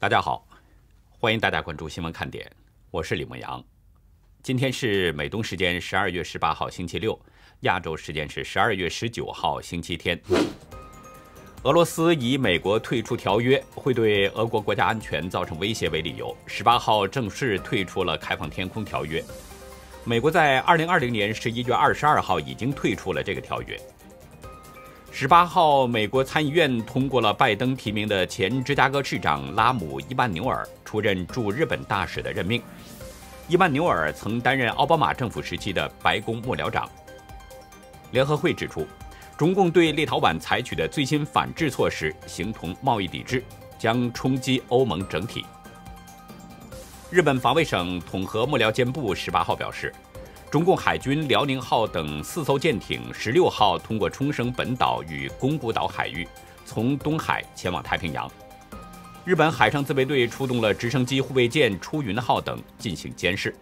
大家好，欢迎大家关注新闻看点，我是李梦阳。今天是美东时间十二月十八号星期六，亚洲时间是十二月十九号星期天。俄罗斯以美国退出条约会对俄国国家安全造成威胁为理由，十八号正式退出了《开放天空条约》。美国在二零二零年十一月二十二号已经退出了这个条约。十八号，美国参议院通过了拜登提名的前芝加哥市长拉姆·伊万纽尔出任驻日本大使的任命。伊万纽尔曾担任奥巴马政府时期的白宫幕僚长。联合会指出，中共对立陶宛采取的最新反制措施形同贸易抵制，将冲击欧盟整体。日本防卫省统合幕僚监部十八号表示。中共海军辽宁号等四艘舰艇十六号通过冲绳本岛与宫古岛海域，从东海前往太平洋。日本海上自卫队出动了直升机护卫舰出云号等进行监视。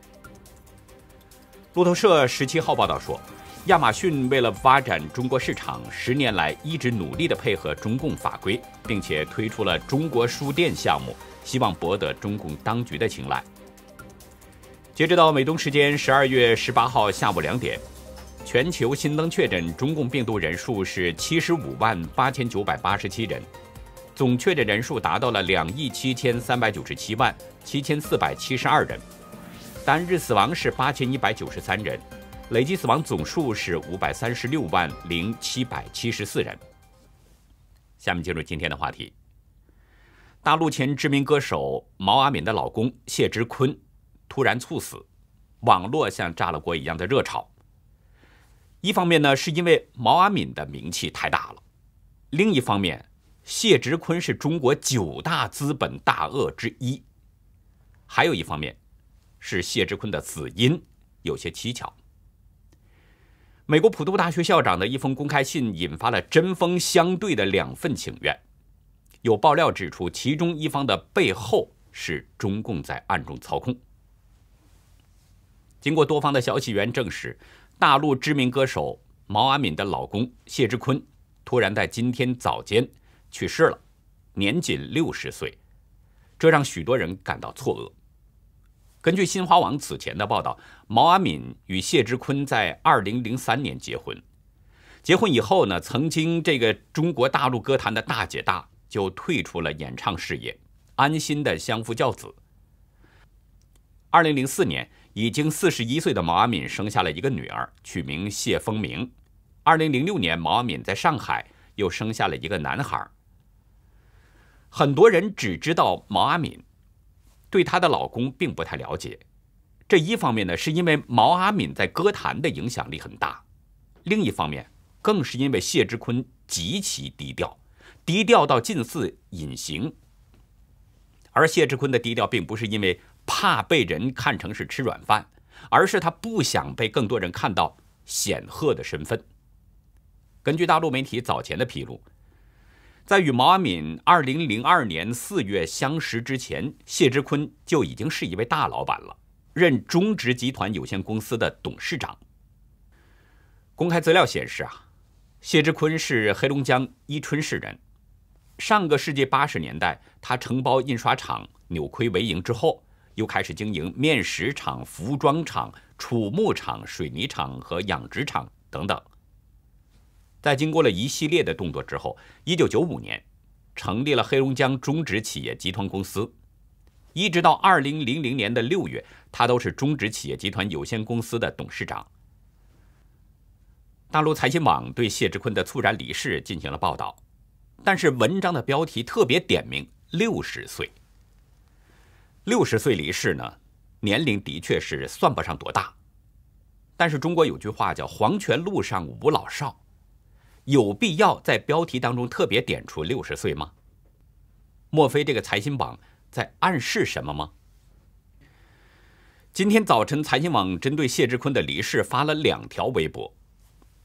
路透社十七号报道说，亚马逊为了发展中国市场，十年来一直努力地配合中共法规，并且推出了中国书店项目，希望博得中共当局的青睐。截止到美东时间十二月十八号下午两点，全球新增确诊中共病毒人数是七十五万八千九百八十七人，总确诊人数达到了两亿七千三百九十七万七千四百七十二人，单日死亡是八千一百九十三人，累计死亡总数是五百三十六万零七百七十四人。下面进入今天的话题，大陆前知名歌手毛阿敏的老公谢之坤。突然猝死，网络像炸了锅一样的热炒。一方面呢，是因为毛阿敏的名气太大了；另一方面，谢植坤是中国九大资本大鳄之一。还有一方面是谢植坤的死因有些蹊跷。美国普渡大学校长的一封公开信引发了针锋相对的两份请愿，有爆料指出，其中一方的背后是中共在暗中操控。经过多方的消息源证实，大陆知名歌手毛阿敏的老公谢志坤突然在今天早间去世了，年仅六十岁，这让许多人感到错愕。根据新华网此前的报道，毛阿敏与谢志坤在二零零三年结婚，结婚以后呢，曾经这个中国大陆歌坛的大姐大就退出了演唱事业，安心的相夫教子。二零零四年。已经四十一岁的毛阿敏生下了一个女儿，取名谢风明。二零零六年，毛阿敏在上海又生下了一个男孩。很多人只知道毛阿敏，对她的老公并不太了解。这一方面呢，是因为毛阿敏在歌坛的影响力很大；另一方面，更是因为谢志坤极其低调，低调到近似隐形。而谢志坤的低调，并不是因为。怕被人看成是吃软饭，而是他不想被更多人看到显赫的身份。根据大陆媒体早前的披露，在与毛阿敏2002年4月相识之前，谢之坤就已经是一位大老板了，任中植集团有限公司的董事长。公开资料显示啊，谢之坤是黑龙江伊春市人。上个世纪80年代，他承包印刷厂扭亏为盈之后。又开始经营面食厂、服装厂、储木厂、水泥厂和养殖场等等。在经过了一系列的动作之后，一九九五年成立了黑龙江中植企业集团公司，一直到二零零零年的六月，他都是中植企业集团有限公司的董事长。大陆财新网对谢志坤的猝然离世进行了报道，但是文章的标题特别点名六十岁。六十岁离世呢，年龄的确是算不上多大，但是中国有句话叫“黄泉路上无老少”，有必要在标题当中特别点出六十岁吗？莫非这个财新榜在暗示什么吗？今天早晨，财新网针对谢志坤的离世发了两条微博，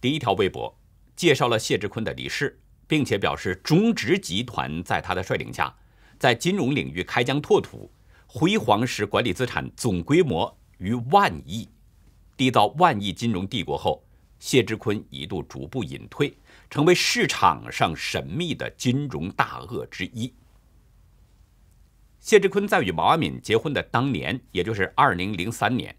第一条微博介绍了谢志坤的离世，并且表示中植集团在他的率领下，在金融领域开疆拓土。辉煌时，管理资产总规模逾万亿，缔造万亿金融帝国后，谢志坤一度逐步隐退，成为市场上神秘的金融大鳄之一。谢志坤在与毛阿敏结婚的当年，也就是2003年，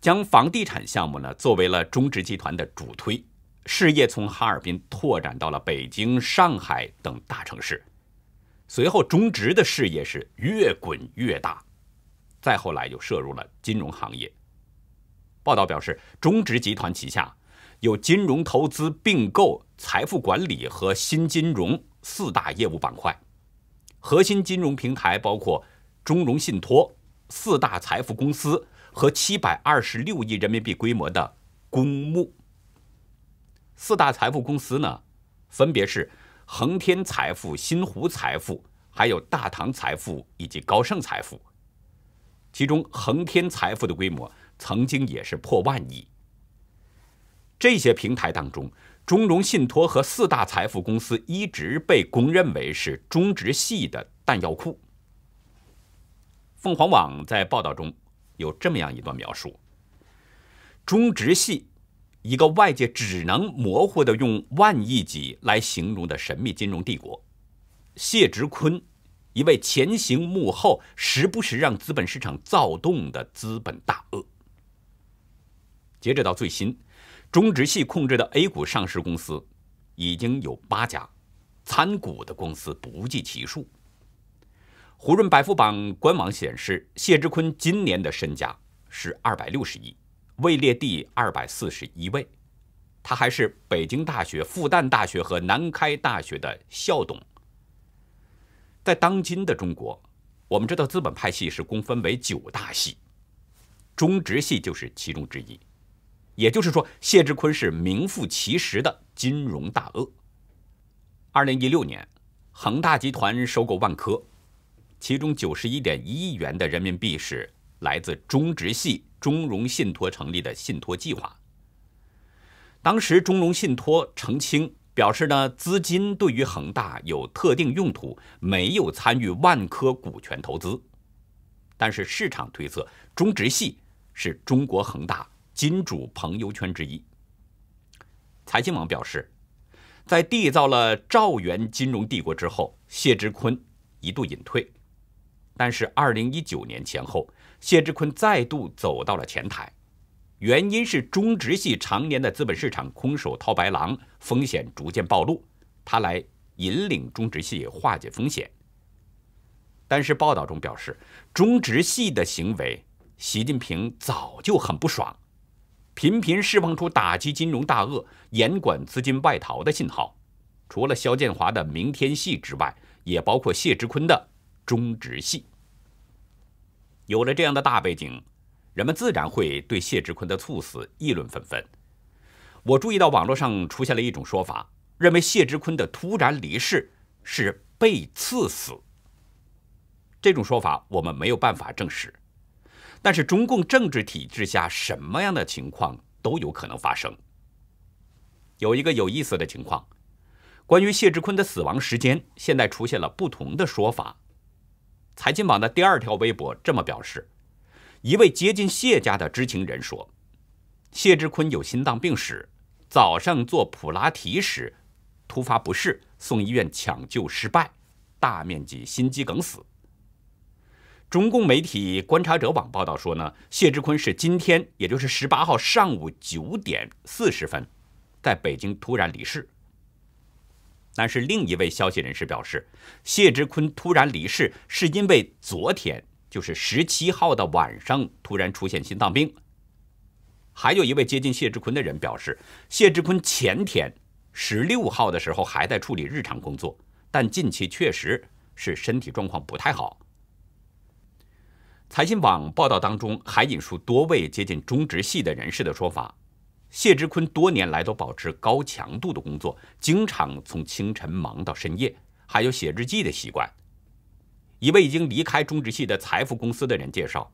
将房地产项目呢作为了中植集团的主推，事业从哈尔滨拓展到了北京、上海等大城市。随后，中植的事业是越滚越大，再后来又涉入了金融行业。报道表示，中植集团旗下有金融投资、并购、财富管理和新金融四大业务板块。核心金融平台包括中融信托、四大财富公司和726亿人民币规模的公募。四大财富公司呢，分别是。恒天财富、新湖财富，还有大唐财富以及高盛财富，其中恒天财富的规模曾经也是破万亿。这些平台当中，中融信托和四大财富公司一直被公认为是中植系的弹药库。凤凰网在报道中有这么样一段描述：中植系。一个外界只能模糊的用万亿级来形容的神秘金融帝国，谢直坤，一位前行幕后、时不时让资本市场躁动的资本大鳄。截止到最新，中植系控制的 A 股上市公司已经有八家，参股的公司不计其数。胡润百富榜官网显示，谢哲坤今年的身家是二百六十亿。位列第二百四十一位，他还是北京大学、复旦大学和南开大学的校董。在当今的中国，我们知道资本派系是共分为九大系，中直系就是其中之一。也就是说，谢志坤是名副其实的金融大鳄。二零一六年，恒大集团收购万科，其中九十一点一亿元的人民币是。来自中植系中融信托成立的信托计划。当时中融信托澄清表示呢，资金对于恒大有特定用途，没有参与万科股权投资。但是市场推测，中植系是中国恒大金主朋友圈之一。财经网表示，在缔造了赵元金融帝国之后，谢之坤一度隐退，但是二零一九年前后。谢志坤再度走到了前台，原因是中植系常年的资本市场“空手套白狼”风险逐渐暴露，他来引领中植系化解风险。但是报道中表示，中植系的行为，习近平早就很不爽，频频释放出打击金融大鳄、严管资金外逃的信号。除了肖建华的明天系之外，也包括谢志坤的中植系。有了这样的大背景，人们自然会对谢志坤的猝死议论纷纷。我注意到网络上出现了一种说法，认为谢志坤的突然离世是被刺死。这种说法我们没有办法证实，但是中共政治体制下，什么样的情况都有可能发生。有一个有意思的情况，关于谢志坤的死亡时间，现在出现了不同的说法。财经网的第二条微博这么表示，一位接近谢家的知情人说，谢志坤有心脏病史，早上做普拉提时突发不适，送医院抢救失败，大面积心肌梗死。中共媒体观察者网报道说呢，谢志坤是今天，也就是十八号上午九点四十分，在北京突然离世。但是，另一位消息人士表示，谢志坤突然离世是因为昨天，就是十七号的晚上，突然出现心脏病。还有一位接近谢志坤的人表示，谢志坤前天，十六号的时候还在处理日常工作，但近期确实是身体状况不太好。财新网报道当中还引述多位接近中植系的人士的说法。谢志坤多年来都保持高强度的工作，经常从清晨忙到深夜，还有写日记的习惯。一位已经离开中植系的财富公司的人介绍，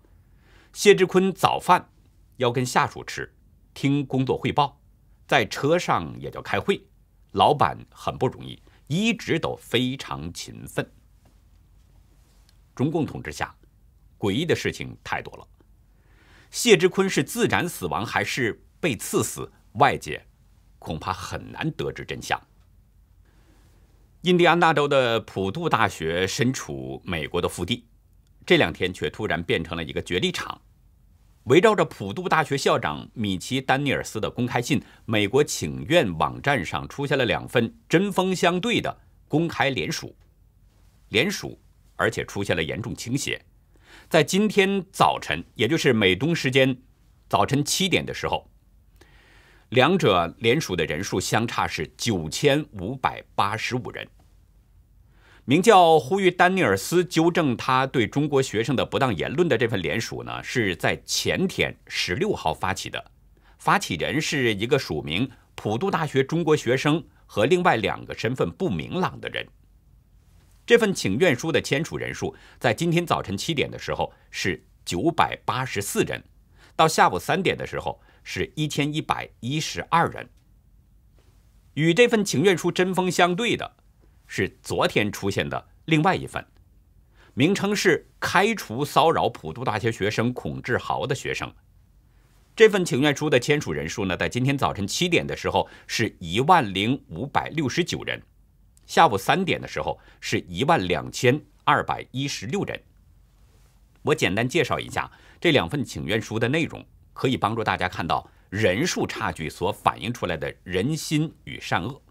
谢志坤早饭要跟下属吃，听工作汇报，在车上也叫开会。老板很不容易，一直都非常勤奋。中共统治下，诡异的事情太多了。谢志坤是自然死亡还是？被刺死，外界恐怕很难得知真相。印第安纳州的普渡大学身处美国的腹地，这两天却突然变成了一个角力场，围绕着普渡大学校长米奇·丹尼尔斯的公开信，美国请愿网站上出现了两份针锋相对的公开联署，联署，而且出现了严重倾斜。在今天早晨，也就是美东时间早晨七点的时候。两者联署的人数相差是九千五百八十五人。名叫“呼吁丹尼尔斯纠正他对中国学生的不当言论的这份联署呢，是在前天十六号发起的，发起人是一个署名普渡大学中国学生和另外两个身份不明朗的人。这份请愿书的签署人数在今天早晨七点的时候是九百八十四人，到下午三点的时候。是一千一百一十二人。与这份请愿书针锋相对的，是昨天出现的另外一份，名称是“开除骚扰普渡大学学生孔志豪的学生”。这份请愿书的签署人数呢，在今天早晨七点的时候是一万零五百六十九人，下午三点的时候是一万两千二百一十六人。我简单介绍一下这两份请愿书的内容。可以帮助大家看到人数差距所反映出来的人心与善恶。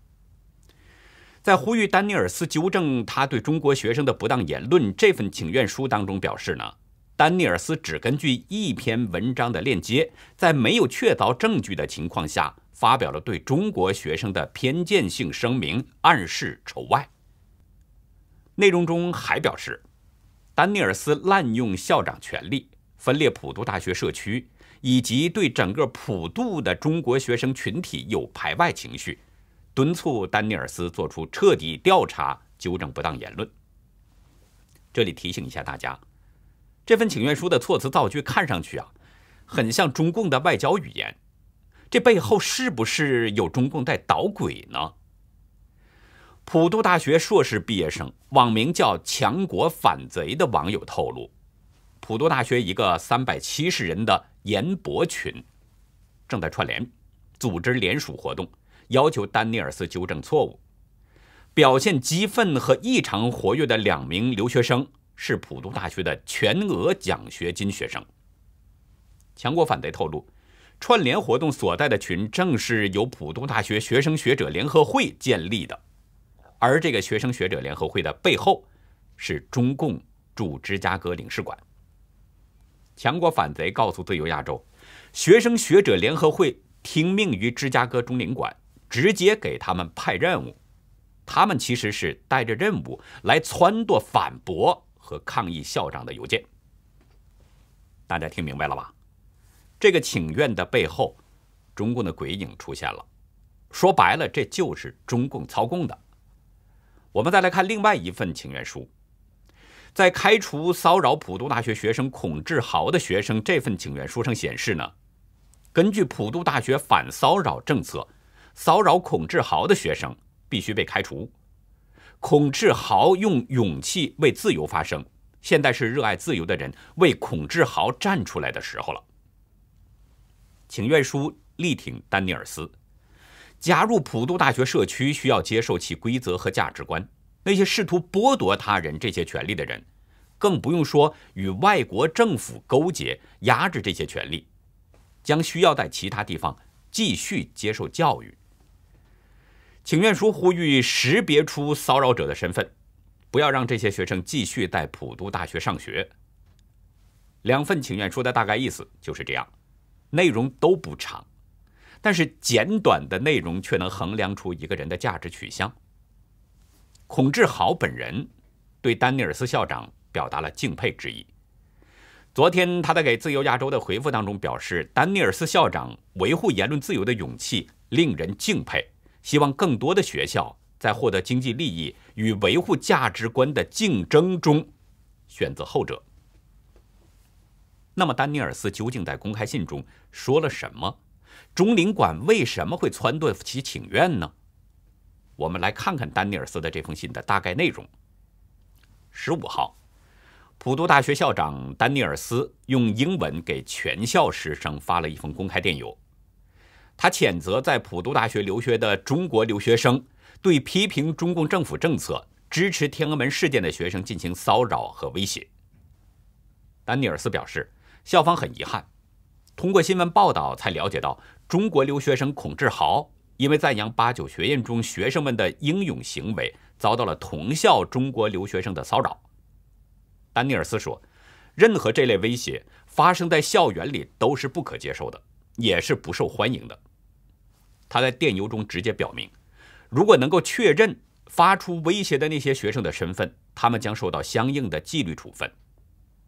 在呼吁丹尼尔斯纠正他对中国学生的不当言论这份请愿书当中表示呢，丹尼尔斯只根据一篇文章的链接，在没有确凿证据的情况下，发表了对中国学生的偏见性声明，暗示仇外。内容中还表示，丹尼尔斯滥用校长权力，分裂普渡大学社区。以及对整个普渡的中国学生群体有排外情绪，敦促丹尼尔斯做出彻底调查，纠正不当言论。这里提醒一下大家，这份请愿书的措辞造句看上去啊，很像中共的外交语言，这背后是不是有中共在捣鬼呢？普渡大学硕士毕业生网名叫“强国反贼”的网友透露，普渡大学一个三百七十人的。严博群正在串联组织联署活动，要求丹尼尔斯纠正错误。表现激愤和异常活跃的两名留学生是普渡大学的全额奖学金学生。强国反对透露，串联活动所在的群正是由普渡大学学生学者联合会建立的，而这个学生学者联合会的背后是中共驻芝加哥领事馆。强国反贼告诉自由亚洲，学生学者联合会听命于芝加哥中领馆，直接给他们派任务。他们其实是带着任务来撺掇、反驳和抗议校长的邮件。大家听明白了吧？这个请愿的背后，中共的鬼影出现了。说白了，这就是中共操控的。我们再来看另外一份请愿书。在开除骚扰普渡大学学生孔志豪的学生这份请愿书上显示呢，根据普渡大学反骚扰政策，骚扰孔志豪的学生必须被开除。孔志豪用勇气为自由发声，现在是热爱自由的人为孔志豪站出来的时候了。请愿书力挺丹尼尔斯，加入普渡大学社区需要接受其规则和价值观。那些试图剥夺他人这些权利的人，更不用说与外国政府勾结压制这些权利，将需要在其他地方继续接受教育。请愿书呼吁识别出骚扰者的身份，不要让这些学生继续在普渡大学上学。两份请愿书的大概意思就是这样，内容都不长，但是简短的内容却能衡量出一个人的价值取向。孔志豪本人对丹尼尔斯校长表达了敬佩之意。昨天他在给《自由亚洲》的回复当中表示，丹尼尔斯校长维护言论自由的勇气令人敬佩，希望更多的学校在获得经济利益与维护价值观的竞争中选择后者。那么，丹尼尔斯究竟在公开信中说了什么？中领馆为什么会撺掇其请愿呢？我们来看看丹尼尔斯的这封信的大概内容。十五号，普渡大学校长丹尼尔斯用英文给全校师生发了一封公开电邮，他谴责在普渡大学留学的中国留学生对批评中共政府政策、支持天安门事件的学生进行骚扰和威胁。丹尼尔斯表示，校方很遗憾，通过新闻报道才了解到中国留学生孔志豪。因为赞扬八九学院中学生们的英勇行为，遭到了同校中国留学生的骚扰，丹尼尔斯说：“任何这类威胁发生在校园里都是不可接受的，也是不受欢迎的。”他在电邮中直接表明，如果能够确认发出威胁的那些学生的身份，他们将受到相应的纪律处分。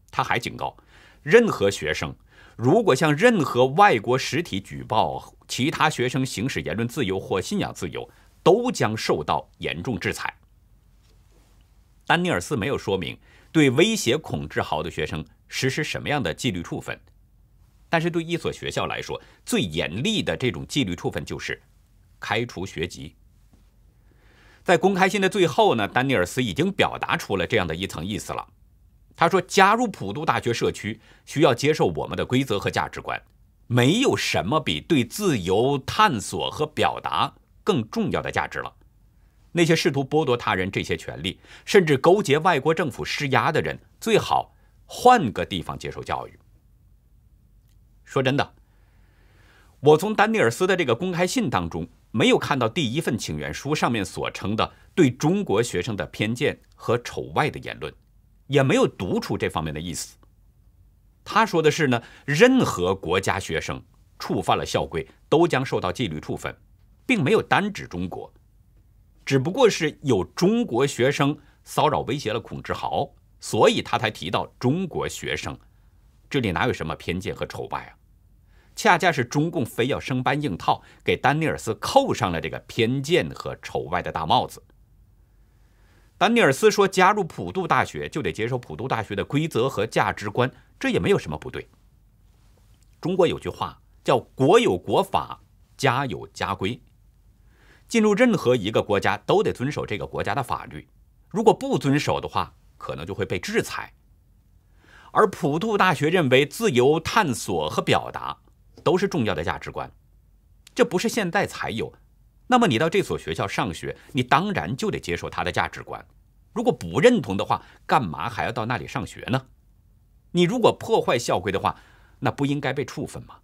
他还警告，任何学生。如果向任何外国实体举报其他学生行使言论自由或信仰自由，都将受到严重制裁。丹尼尔斯没有说明对威胁孔志豪的学生实施什么样的纪律处分，但是对一所学校来说，最严厉的这种纪律处分就是开除学籍。在公开信的最后呢，丹尼尔斯已经表达出了这样的一层意思了。他说：“加入普渡大学社区需要接受我们的规则和价值观。没有什么比对自由探索和表达更重要的价值了。那些试图剥夺他人这些权利，甚至勾结外国政府施压的人，最好换个地方接受教育。”说真的，我从丹尼尔斯的这个公开信当中，没有看到第一份请愿书上面所称的对中国学生的偏见和丑外的言论。也没有读出这方面的意思。他说的是呢，任何国家学生触犯了校规，都将受到纪律处分，并没有单指中国，只不过是有中国学生骚扰威胁了孔志豪，所以他才提到中国学生。这里哪有什么偏见和仇外啊？恰恰是中共非要生搬硬套，给丹尼尔斯扣上了这个偏见和仇外的大帽子。丹尼尔斯说：“加入普渡大学就得接受普渡大学的规则和价值观，这也没有什么不对。”中国有句话叫“国有国法，家有家规”，进入任何一个国家都得遵守这个国家的法律，如果不遵守的话，可能就会被制裁。而普渡大学认为，自由探索和表达都是重要的价值观，这不是现在才有。那么你到这所学校上学，你当然就得接受他的价值观。如果不认同的话，干嘛还要到那里上学呢？你如果破坏校规的话，那不应该被处分吗？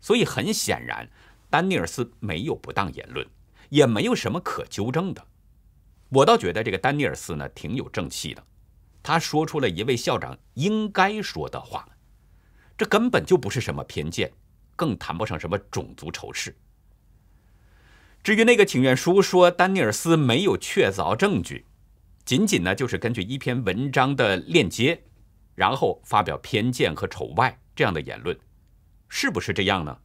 所以很显然，丹尼尔斯没有不当言论，也没有什么可纠正的。我倒觉得这个丹尼尔斯呢挺有正气的，他说出了一位校长应该说的话。这根本就不是什么偏见，更谈不上什么种族仇视。至于那个请愿书说丹尼尔斯没有确凿证据，仅仅呢就是根据一篇文章的链接，然后发表偏见和丑外这样的言论，是不是这样呢？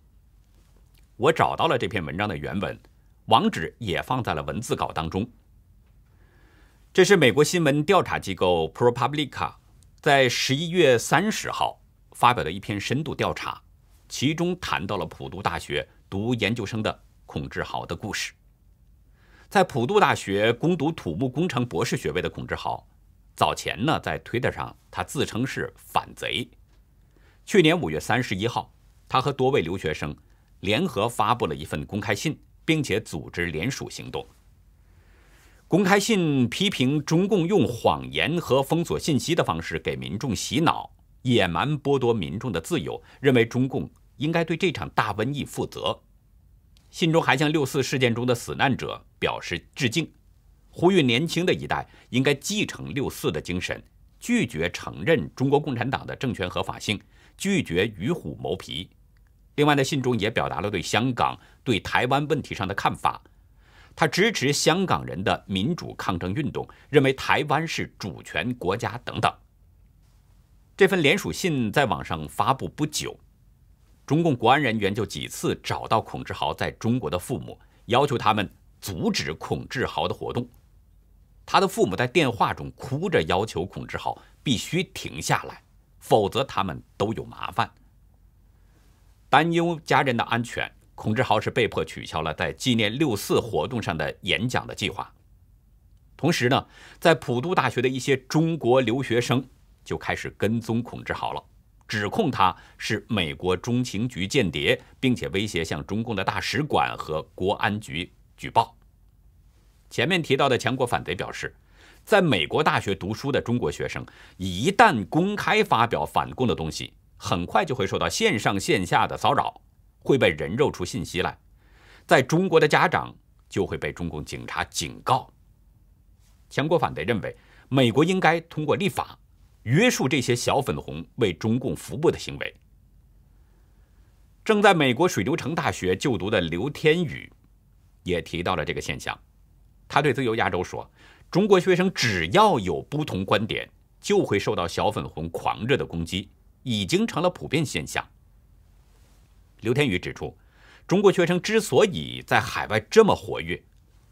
我找到了这篇文章的原文，网址也放在了文字稿当中。这是美国新闻调查机构 ProPublica 在十一月三十号发表的一篇深度调查，其中谈到了普渡大学读研究生的。孔志豪的故事，在普渡大学攻读土木工程博士学位的孔志豪，早前呢在推特上他自称是反贼。去年五月三十一号，他和多位留学生联合发布了一份公开信，并且组织联署行动。公开信批评中共用谎言和封锁信息的方式给民众洗脑，野蛮剥夺民众的自由，认为中共应该对这场大瘟疫负责。信中还向六四事件中的死难者表示致敬，呼吁年轻的一代应该继承六四的精神，拒绝承认中国共产党的政权合法性，拒绝与虎谋皮。另外，在信中也表达了对香港、对台湾问题上的看法，他支持香港人的民主抗争运动，认为台湾是主权国家等等。这份联署信在网上发布不久。中共国安人员就几次找到孔志豪在中国的父母，要求他们阻止孔志豪的活动。他的父母在电话中哭着要求孔志豪必须停下来，否则他们都有麻烦。担忧家人的安全，孔志豪是被迫取消了在纪念六四活动上的演讲的计划。同时呢，在普渡大学的一些中国留学生就开始跟踪孔志豪了。指控他是美国中情局间谍，并且威胁向中共的大使馆和国安局举报。前面提到的强国反贼表示，在美国大学读书的中国学生，一旦公开发表反共的东西，很快就会受到线上线下的骚扰，会被人肉出信息来，在中国的家长就会被中共警察警告。强国反贼认为，美国应该通过立法。约束这些小粉红为中共服务的行为。正在美国水牛城大学就读的刘天宇也提到了这个现象。他对《自由亚洲》说：“中国学生只要有不同观点，就会受到小粉红狂热的攻击，已经成了普遍现象。”刘天宇指出，中国学生之所以在海外这么活跃，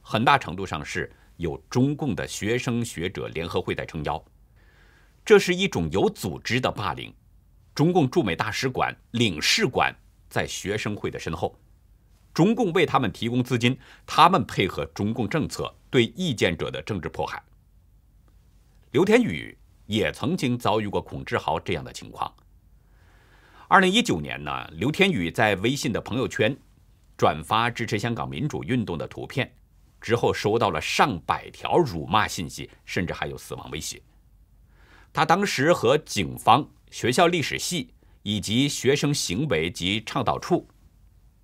很大程度上是有中共的学生学者联合会在撑腰。这是一种有组织的霸凌，中共驻美大使馆领事馆在学生会的身后，中共为他们提供资金，他们配合中共政策对意见者的政治迫害。刘天宇也曾经遭遇过孔志豪这样的情况。二零一九年呢，刘天宇在微信的朋友圈转发支持香港民主运动的图片，之后收到了上百条辱骂信息，甚至还有死亡威胁。他当时和警方、学校历史系以及学生行为及倡导处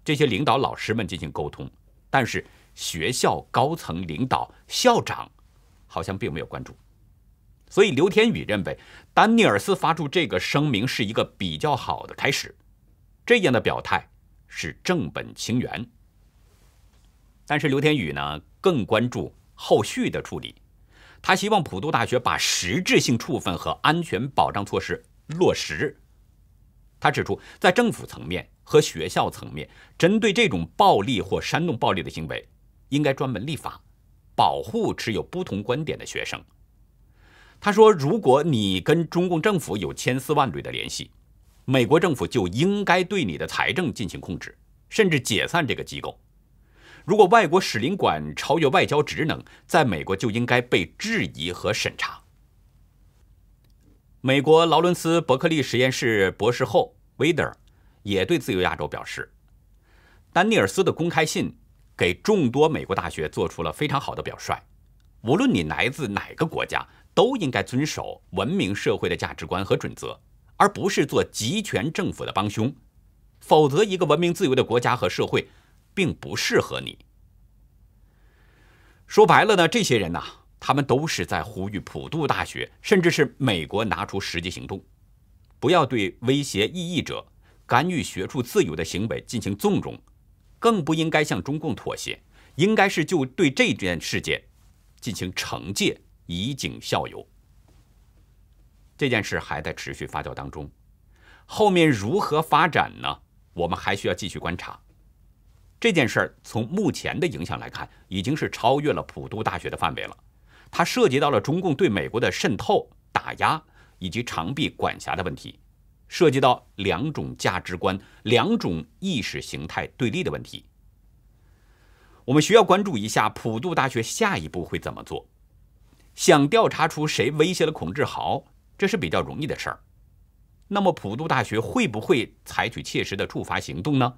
这些领导老师们进行沟通，但是学校高层领导校长好像并没有关注。所以刘天宇认为，丹尼尔斯发出这个声明是一个比较好的开始，这样的表态是正本清源。但是刘天宇呢，更关注后续的处理。他希望普渡大学把实质性处分和安全保障措施落实。他指出，在政府层面和学校层面，针对这种暴力或煽动暴力的行为，应该专门立法，保护持有不同观点的学生。他说：“如果你跟中共政府有千丝万缕的联系，美国政府就应该对你的财政进行控制，甚至解散这个机构。”如果外国使领馆超越外交职能，在美国就应该被质疑和审查。美国劳伦斯伯克利实验室博士后 Wader 也对《自由亚洲》表示：“丹尼尔斯的公开信给众多美国大学做出了非常好的表率。无论你来自哪个国家，都应该遵守文明社会的价值观和准则，而不是做极权政府的帮凶。否则，一个文明自由的国家和社会。”并不适合你。说白了呢，这些人呢，他们都是在呼吁普渡大学，甚至是美国拿出实际行动，不要对威胁异议者、干预学术自由的行为进行纵容，更不应该向中共妥协，应该是就对这件事件进行惩戒，以儆效尤。这件事还在持续发酵当中，后面如何发展呢？我们还需要继续观察。这件事儿从目前的影响来看，已经是超越了普渡大学的范围了。它涉及到了中共对美国的渗透、打压以及长臂管辖的问题，涉及到两种价值观、两种意识形态对立的问题。我们需要关注一下普渡大学下一步会怎么做。想调查出谁威胁了孔志豪，这是比较容易的事儿。那么普渡大学会不会采取切实的处罚行动呢？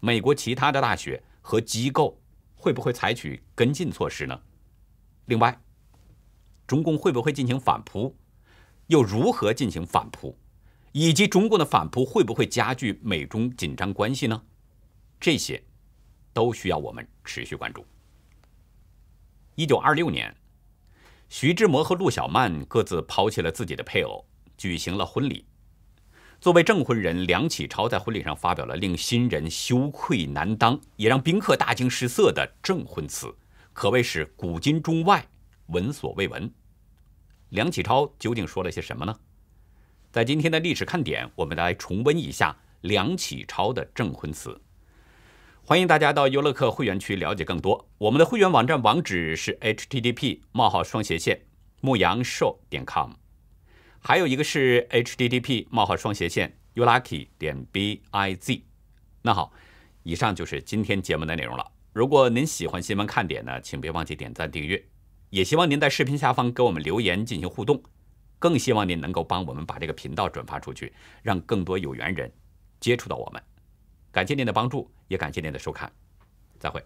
美国其他的大学和机构会不会采取跟进措施呢？另外，中共会不会进行反扑？又如何进行反扑？以及中共的反扑会不会加剧美中紧张关系呢？这些都需要我们持续关注。一九二六年，徐志摩和陆小曼各自抛弃了自己的配偶，举行了婚礼。作为证婚人，梁启超在婚礼上发表了令新人羞愧难当，也让宾客大惊失色的证婚词，可谓是古今中外闻所未闻。梁启超究竟说了些什么呢？在今天的历史看点，我们来重温一下梁启超的证婚词。欢迎大家到优乐客会员区了解更多，我们的会员网站网址是 http 冒号双斜线牧羊兽点 com。还有一个是 HTTP 冒号双斜线 u l u c k y 点 b i z。那好，以上就是今天节目的内容了。如果您喜欢新闻看点呢，请别忘记点赞订阅。也希望您在视频下方给我们留言进行互动，更希望您能够帮我们把这个频道转发出去，让更多有缘人接触到我们。感谢您的帮助，也感谢您的收看，再会。